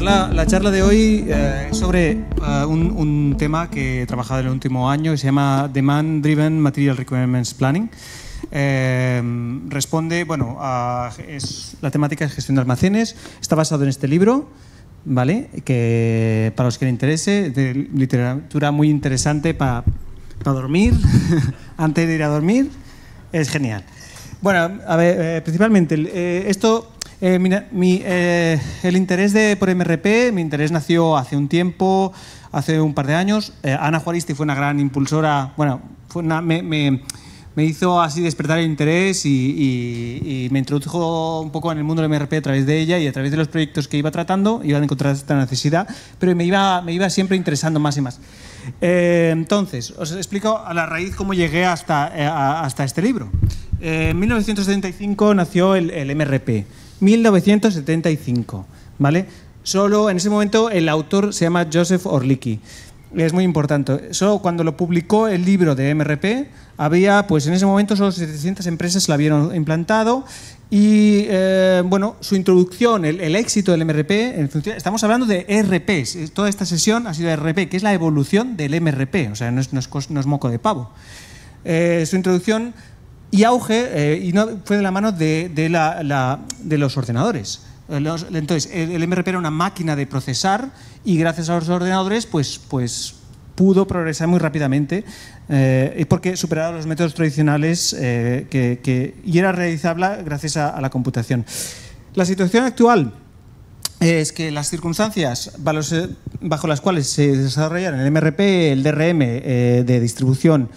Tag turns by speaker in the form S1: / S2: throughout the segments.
S1: la charla, de hoy eh, es sobre eh, un, tema que he trabajado en el último año y se llama Demand Driven Material Requirements Planning. Eh, responde, bueno, la temática es gestión de almacenes, está basado en este libro. ¿Vale? Que para los que le interese, de literatura muy interesante para dormir, antes de ir a dormir, es genial. Bueno, a ver, principalmente, esto eh, eh, el interés de, por MRP, mi interés nació hace un tiempo, hace un par de años. Eh, Ana Juaristi fue una gran impulsora, bueno, me, hizo así despertar el interés y, me introdujo un poco en el mundo del MRP a través de ella y a través de los proyectos que iba tratando, iba a encontrar esta necesidad, pero me iba, me iba siempre interesando más y más. entonces, os explico a la raíz cómo llegué hasta, hasta este libro. en 1975 nació el MRP. 1975, ¿vale? Solo en ese momento el autor se llama Joseph Orlicki. Es muy importante. Solo cuando lo publicó el libro de MRP, había, pues en ese momento solo 700 empresas la habían implantado y eh, bueno, su introducción, el, éxito del MRP, estamos hablando de e RPs, eh, toda esta sesión ha sido e RP, que es la evolución del MRP, o sea, no es, moco de pavo. Eh, su introducción y auge eh, y fue de la mano de, los ordenadores. Eh, entonces, el, MRP era una máquina de procesar y gracias a los ordenadores, pues, pues pudo progresar muy rápidamente eh, porque superaba los métodos tradicionales que, y era realizable gracias a, la computación. La situación actual es que las circunstancias bajo las cuales se desarrollaron el MRP, el DRM de distribución,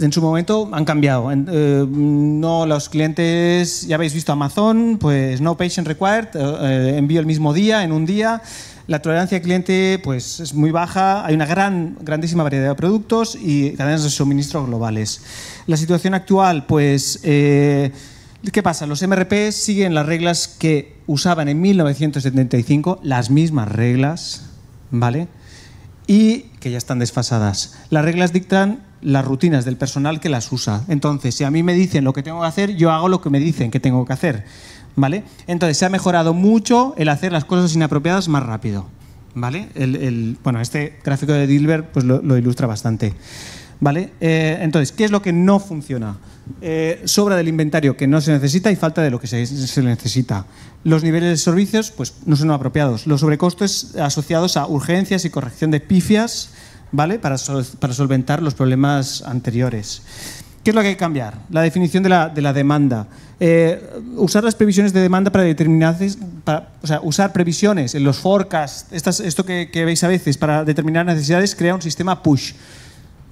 S1: en su momento han cambiado. Eh, no los clientes, ya habéis visto Amazon, pues no patient required, eh, eh, envío el mismo día, en un día. La tolerancia al cliente pues, es muy baja, hay una gran, grandísima variedad de productos y cadenas de suministro globales. La situación actual, pues, ¿qué pasa? Los MRP siguen las reglas que usaban en 1975, las mismas reglas, ¿vale? Y que ya están desfasadas. Las reglas dictan las rutinas del personal que las usa. Entonces, si a mí me dicen lo que tengo que hacer, yo hago lo que me dicen que tengo que hacer. ¿Vale? Entonces, se ha mejorado mucho el hacer las cosas inapropiadas más rápido. ¿Vale? El, bueno, este gráfico de Dilbert pues lo, ilustra bastante. ¿Vale? Eh, entonces, ¿qué es lo que no funciona? Eh, sobra del inventario que no se necesita y falta de lo que se, se, necesita. Los niveles de servicios pues, no son apropiados. Los sobrecostes asociados a urgencias y corrección de pifias ¿vale? Para, solventar los problemas anteriores. ¿Qué es lo que hay que cambiar? La definición de la, demanda. Eh, usar las previsiones de demanda para determinar, para, o sea, usar previsiones en los forecasts, esto que, veis a veces, para determinar necesidades, crea un sistema push.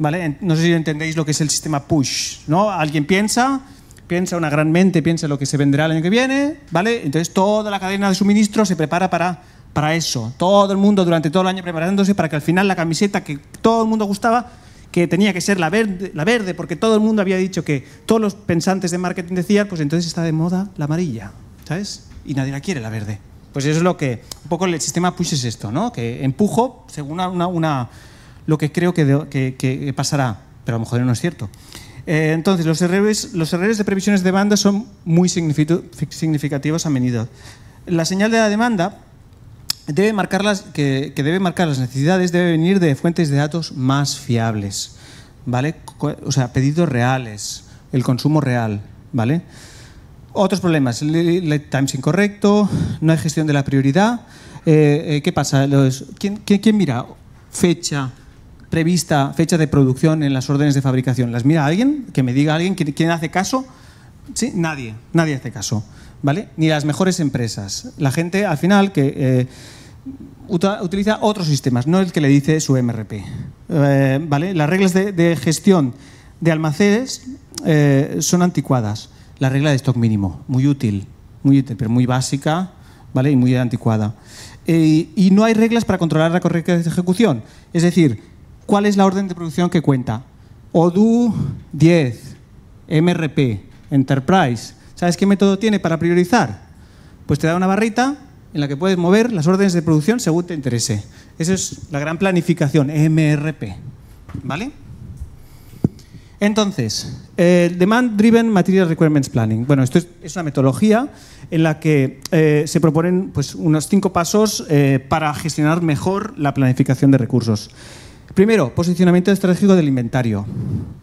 S1: ¿Vale? No sé si entendéis lo que es el sistema push. ¿no? Alguien piensa, piensa una gran mente, piensa lo que se venderá el año que viene, ¿vale? Entonces toda la cadena de suministro se prepara para para eso. Todo el mundo durante todo el año preparándose para que al final la camiseta que todo el mundo gustaba, que tenía que ser la verde, la verde porque todo el mundo había dicho que todos los pensantes de marketing decían, pues entonces está de moda la amarilla, ¿sabes? Y nadie la quiere, la verde. Pues eso es lo que, un poco el sistema push es esto, ¿no? Que empujo según una, una lo que creo que, que, pasará, pero a lo mejor no es cierto. Eh, entonces, los errores, los errores de previsiones de demanda son muy significativos a menudo. La señal de la demanda debe marcar las, que, debe marcar las necesidades debe venir de fuentes de datos más fiables, ¿vale? O sea, pedidos reales, el consumo real, ¿vale? Otros problemas, el lead times incorrecto, no hay gestión de la prioridad. Eh, eh, ¿Qué pasa? Los, ¿quién, mira fecha prevista, fecha de producción en las órdenes de fabricación? ¿Las mira alguien? Que me diga alguien quién, hace caso. ¿Sí? Nadie, nadie hace caso, ¿vale? Ni las mejores empresas. La gente, al final, que... Eh, utiliza otros sistemas, no el que le dice su MRP. Eh, ¿vale? Las reglas de, gestión de almacenes eh, son anticuadas. La regla de stock mínimo, muy útil, muy útil, pero muy básica ¿vale? y muy anticuada. Eh, y no hay reglas para controlar la correcta ejecución. Es decir, ¿cuál es la orden de producción que cuenta? ODU 10, MRP, Enterprise. ¿Sabes qué método tiene para priorizar? Pues te da una barrita en la que puedes mover las órdenes de producción según te interese. Esa es la gran planificación, e MRP. ¿Vale? Entonces, eh, Demand Driven Material Requirements Planning. Bueno, esto es, una metodología en la que eh, se proponen pues, unos cinco pasos eh, para gestionar mejor la planificación de recursos. Primero, posicionamiento estratégico del inventario.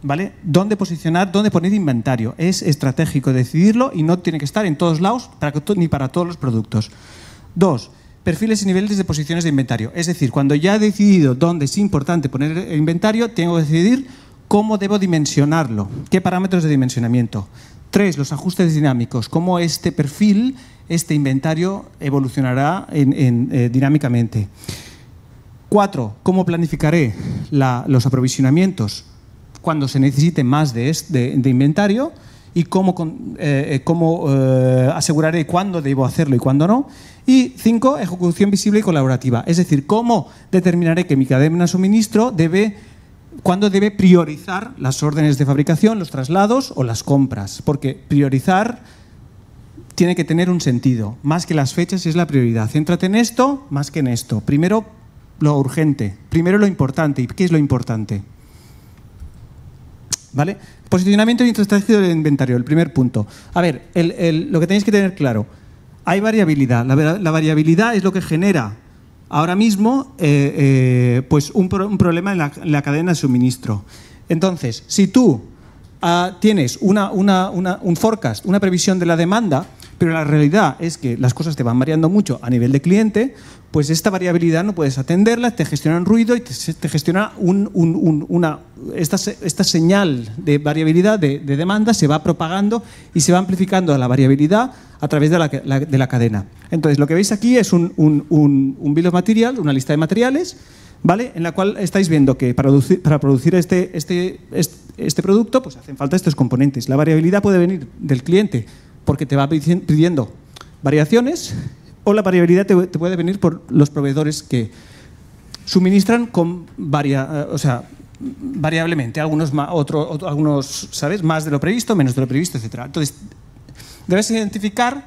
S1: ¿Vale? ¿Dónde posicionar, dónde poner inventario? Es estratégico decidirlo y no tiene que estar en todos lados ni para todos los productos. Dos, perfiles y niveles de posiciones de inventario. Es decir, cuando ya he decidido dónde es importante poner el inventario, tengo que decidir cómo debo dimensionarlo, qué parámetros de dimensionamiento. Tres, los ajustes dinámicos, cómo este perfil, este inventario evolucionará eh, dinámicamente. Cuatro, cómo planificaré los aprovisionamientos cuando se necesite más de inventario y cómo, eh, eh, cómo eh, aseguraré cuándo debo hacerlo y cuándo no. Y cinco, ejecución visible y colaborativa. Es decir, cómo determinaré que mi cadena de suministro debe cuándo debe priorizar las órdenes de fabricación, los traslados o las compras. Porque priorizar tiene que tener un sentido. Más que las fechas es la prioridad. Céntrate en esto más que en esto. Primero lo urgente, primero lo importante. ¿Y qué es lo importante? ¿vale? Posicionamiento y estrategia del inventario, el primer punto. A ver, lo que tenéis que tener claro, hay variabilidad. La, variabilidad es lo que genera ahora mismo eh, eh, pues un, problema en la, en la cadena de suministro. Entonces, si tú Ah, tienes un forecast, una previsión de la demanda, pero la realidad es que las cosas te van variando mucho a nivel de cliente, pues esta variabilidad no puedes atenderla, te gestionan ruido y te, gestiona una... Esta, señal de variabilidad de, demanda se va propagando y se va amplificando la variabilidad a través de la, cadena. Entonces, lo que veis aquí es un, un, bill of material, una lista de materiales, ¿vale? En la cual estáis viendo que para producir, para producir este, este, este, producto pues hacen falta estos componentes. La variabilidad puede venir del cliente porque te va pidiendo variaciones o la variabilidad te, puede venir por los proveedores que suministran con varia, eh, o sea, variablemente, algunos, más, otro, algunos ¿sabes? más de lo previsto, menos de lo previsto, etc. Entonces, debes identificar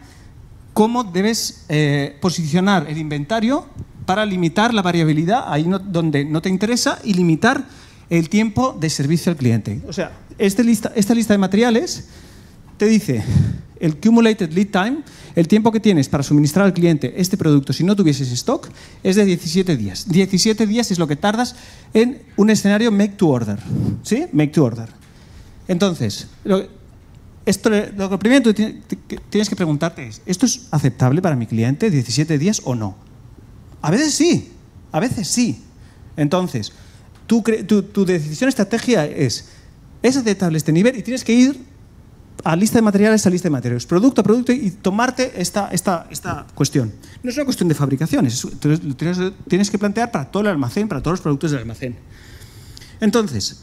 S1: cómo debes eh, posicionar el inventario para limitar la variabilidad ahí donde no te interesa y limitar el tiempo de servicio al cliente. O sea, este lista, esta lista de materiales te dice el cumulated lead time, el tiempo que tienes para suministrar al cliente este producto si no tuvieses stock, es de 17 días. 17 días es lo que tardas en un escenario make to order. ¿Sí? Make to order. Entonces, esto, lo primero que tienes que preguntarte es, ¿esto es aceptable para mi cliente 17 días o no? A veces sí, a veces sí. Entonces, tu, decisión estrategia es, es aceptable este nivel y tienes que ir a lista de materiales, a lista de materiales, producto a producto y tomarte esta, esta cuestión. No es una cuestión de fabricaciones, tienes, que plantear para todo el almacén, para todos los productos del almacén. Entonces,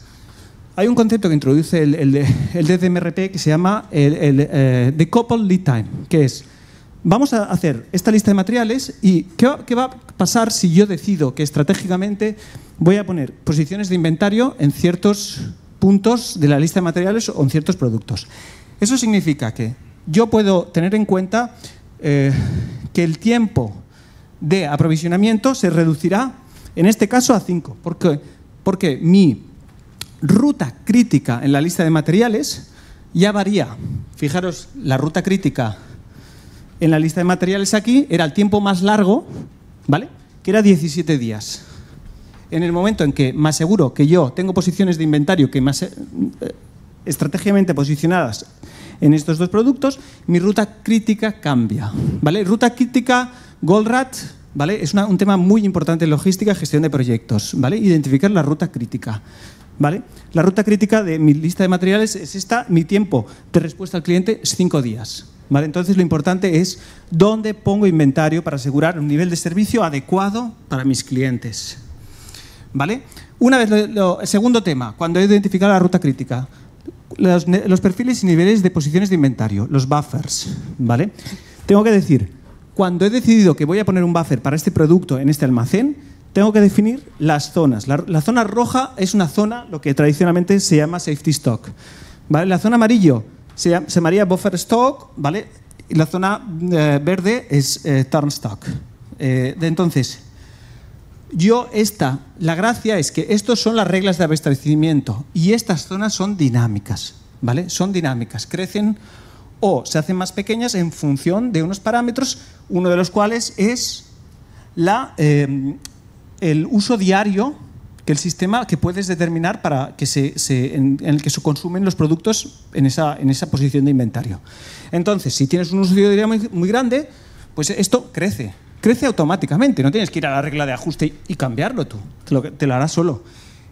S1: hay un concepto que introduce el, el, que se llama el, eh, Couple Lead Time, que es vamos a hacer esta lista de materiales y ¿qué va, a pasar si yo decido que estratégicamente voy a poner posiciones de inventario en ciertos puntos de la lista de materiales o en ciertos productos? Eso significa que yo puedo tener en cuenta eh, que el tiempo de aprovisionamiento se reducirá, en este caso, a 5, porque, porque mi ruta crítica en la lista de materiales ya varía. Fijaros, la ruta crítica en la lista de materiales aquí era el tiempo más largo, ¿vale? Que era 17 días. En el momento en que más seguro que yo tengo posiciones de inventario que más eh, estratégicamente posicionadas en estos dos productos, mi ruta crítica cambia, ¿vale? Ruta crítica Goldrat, ¿vale? Es un tema muy importante en logística, gestión de proyectos, ¿vale? Identificar la ruta crítica. ¿Vale? La ruta crítica de mi lista de materiales es esta, mi tiempo de respuesta al cliente es cinco días. ¿Vale? Entonces lo importante es dónde pongo inventario para asegurar un nivel de servicio adecuado para mis clientes. ¿Vale? Una vez, segundo tema, cuando he identificado la ruta crítica, los, perfiles y niveles de posiciones de inventario, los buffers. ¿Vale? Tengo que decir, cuando he decidido que voy a poner un buffer para este producto en este almacén, tengo que definir las zonas. La, la zona roja es una zona, lo que tradicionalmente se llama safety stock. ¿Vale? La zona amarillo se, se llamaría Bufferstock, ¿vale? Y la zona eh, verde es eh, turn stock. Eh, entonces, yo esta, la gracia es que estas son las reglas de abastecimiento y estas zonas son dinámicas, ¿vale? Son dinámicas, crecen o se hacen más pequeñas en función de unos parámetros, uno de los cuales es la, el uso diario el sistema que puedes determinar para que se, en, el que se consumen los productos en esa, en esa posición de inventario. Entonces, si tienes un usuario muy, muy grande, pues esto crece, crece automáticamente, no tienes que ir a la regla de ajuste y cambiarlo tú, te lo, te lo harás solo.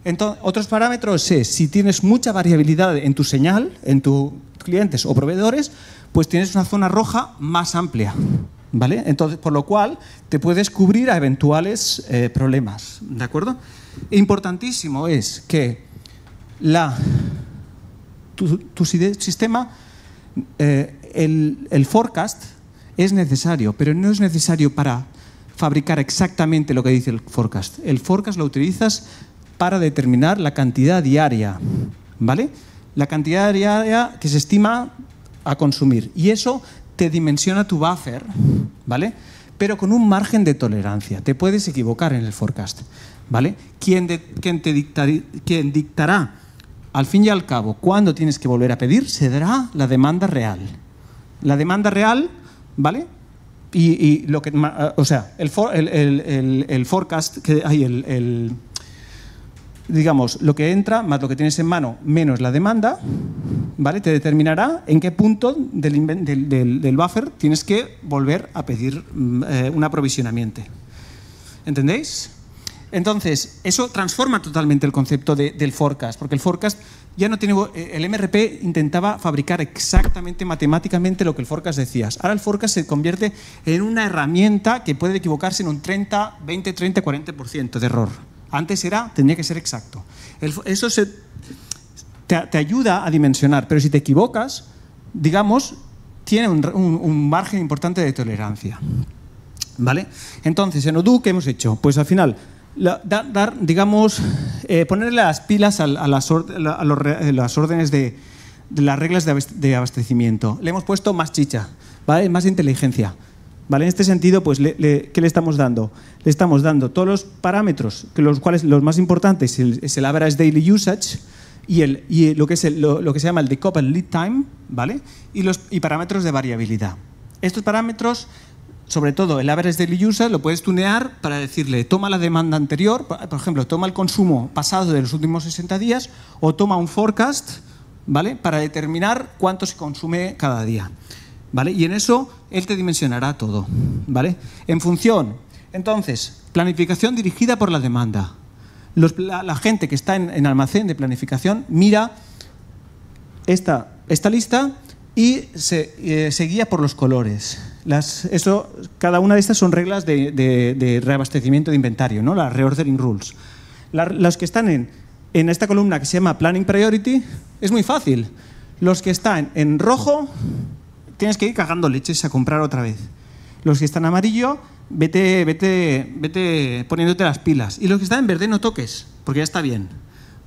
S1: Entonces, otros parámetros es si tienes mucha variabilidad en tu señal, en tus clientes o proveedores, pues tienes una zona roja más amplia. ¿Vale? Entonces, por lo cual te puedes cubrir a eventuales eh, problemas. ¿De acuerdo? Importantísimo es que la, tu, sistema, eh, el, forecast es necesario, pero no es necesario para fabricar exactamente lo que dice el forecast. El forecast lo utilizas para determinar la cantidad diaria, ¿vale? La cantidad diaria que se estima a consumir. Y eso te dimensiona tu buffer, ¿vale? Pero con un margen de tolerancia. Te puedes equivocar en el forecast, ¿vale? Quien, te dictará al fin y al cabo cuándo tienes que volver a pedir se dará la demanda real. La demanda real, ¿vale? Y, lo que, o sea, el, el forecast que hay, el digamos, lo que entra más lo que tienes en mano menos la demanda, ¿vale? Te determinará en qué punto del, buffer tienes que volver a pedir mm, eh, un aprovisionamiento. ¿Entendéis? Entonces, eso transforma totalmente el concepto del forecast, porque el forecast ya no tiene... Eh, el MRP intentaba fabricar exactamente matemáticamente lo que el forecast decía. Ahora el forecast se convierte en una herramienta que puede equivocarse en un 30, 20, 30, 40% de error. Antes era, tenía que ser exacto. eso se te, ayuda a dimensionar, pero si te equivocas, digamos, tiene un, margen importante de tolerancia. ¿Vale? Entonces, en Odoo, ¿qué hemos hecho? Pues al final, dar, digamos, eh, ponerle las pilas a, eh, las, órdenes de, las reglas de abastecimiento. Le hemos puesto más chicha, ¿vale? más inteligencia. ¿Vale? En este sentido, pues, ¿qué le estamos dando? Le estamos dando todos los parámetros, que los cuales los más importantes es el, es daily usage, y, el, y lo, que es lo, que se llama el decoupled lead time, ¿vale? Y, los, y parámetros de variabilidad. Estos parámetros, sobre todo el average daily user, lo puedes tunear para decirle, toma la demanda anterior, por ejemplo, toma el consumo pasado de los últimos 60 días o toma un forecast, ¿vale? Para determinar cuánto se consume cada día. ¿Vale? Y en eso él te dimensionará todo, ¿vale? En función, entonces, planificación dirigida por la demanda la, gente que está en, almacén de planificación mira esta, lista y eh, se, guía por los colores. cada una de estas son reglas de, reabastecimiento de inventario, ¿no? las reordering rules. Los que están en, en esta columna que se llama Planning Priority es muy fácil. Los que están en rojo tienes que ir cagando leches a comprar otra vez. Los que están en amarillo vete, vete, vete poniéndote las pilas. Y lo que está en verde no toques, porque ya está bien.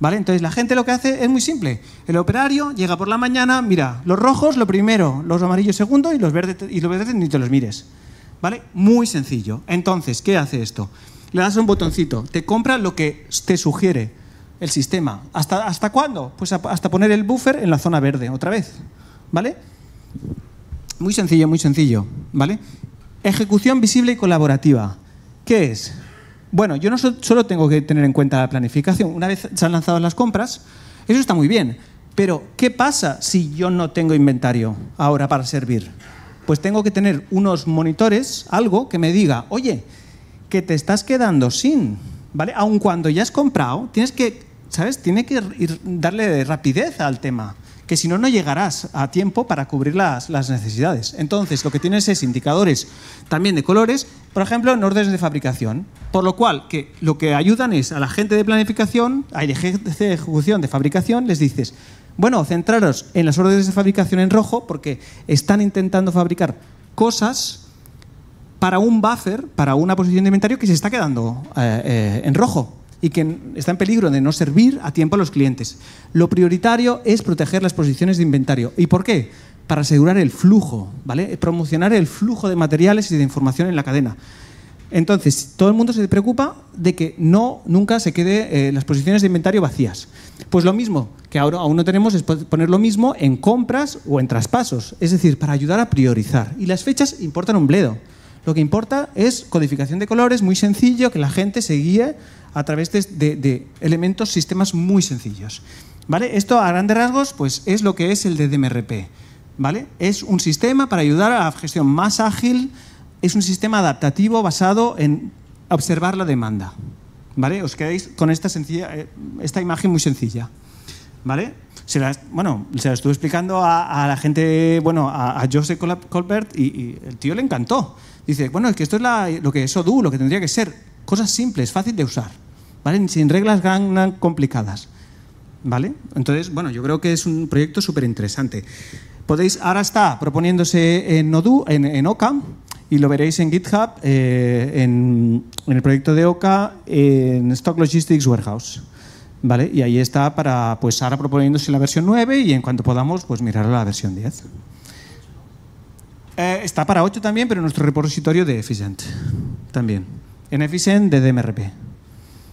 S1: ¿Vale? Entonces la gente lo que hace es muy simple. El operario llega por la mañana, mira, los rojos lo primero, los amarillos segundo y los verdes, y los verdes ni te los mires. ¿Vale? Muy sencillo. Entonces, ¿qué hace esto? Le das un botoncito, te compra lo que te sugiere el sistema. ¿Hasta, hasta cuándo? Pues hasta poner el buffer en la zona verde, otra vez. ¿Vale? Muy sencillo, muy sencillo. ¿Vale? Ejecución visible y colaborativa. ¿Qué es? Bueno, yo no solo tengo que tener en cuenta la planificación. Una vez se han lanzado las compras, eso está muy bien. Pero, ¿qué pasa si yo no tengo inventario ahora para servir? Pues tengo que tener unos monitores, algo que me diga, oye, que te estás quedando sin, ¿vale? Aun cuando ya has comprado, tienes que, ¿sabes? Tiene que darle rapidez al tema que si no, no llegarás a tiempo para cubrir las, las, necesidades. Entonces, lo que tienes es indicadores también de colores, por ejemplo, en órdenes de fabricación. Por lo cual, que lo que ayudan es a la gente de planificación, a la de ejecución de fabricación, les dices, bueno, centraros en las órdenes de fabricación en rojo porque están intentando fabricar cosas para un buffer, para una posición de inventario que se está quedando eh, eh, en rojo y que está en peligro de no servir a tiempo a los clientes. Lo prioritario es proteger las posiciones de inventario. ¿Y por qué? Para asegurar el flujo, ¿vale? Promocionar el flujo de materiales y de información en la cadena. Entonces, todo el mundo se preocupa de que no, nunca se queden eh, las posiciones de inventario vacías. Pues lo mismo que ahora aún no tenemos es poner lo mismo en compras o en traspasos, es decir, para ayudar a priorizar. Y las fechas importan un bledo. Lo que importa es codificación de colores, muy sencillo, que la gente se guíe a través de, elementos, sistemas muy sencillos. ¿Vale? Esto a grandes rasgos pues, es lo que es el DMRP. ¿Vale? Es un sistema para ayudar a la gestión más ágil, es un sistema adaptativo basado en observar la demanda. ¿Vale? Os quedáis con esta, sencilla, eh, esta imagen muy sencilla. ¿vale? Se bueno, se la estuve explicando a, la gente, bueno, a, Joseph Colbert y, el tío le encantó. Dice, bueno, es que esto es lo que es Odoo, lo que tendría que ser. Cosas simples, fácil de usar, ¿vale? Sin reglas complicadas, ¿vale? Entonces, bueno, yo creo que es un proyecto súper interesante. Podéis, ahora está proponiéndose en Odoo, en, Oca, y lo veréis en GitHub, eh, en, en, el proyecto de Oca, en Stock Logistics Warehouse. ¿Vale? Y ahí está para, pues ahora proponiéndose la versión 9 y en cuanto podamos, pues mirar la versión 10. Eh, está para 8 también, pero en nuestro repositorio de Efficient también. En Efficient de DMRP.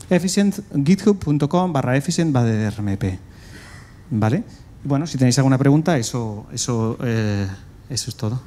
S1: Efficient, github.com barra Efficient va de DMRP. ¿Vale? Bueno, si tenéis alguna pregunta, eso, eso, eh, eso es todo.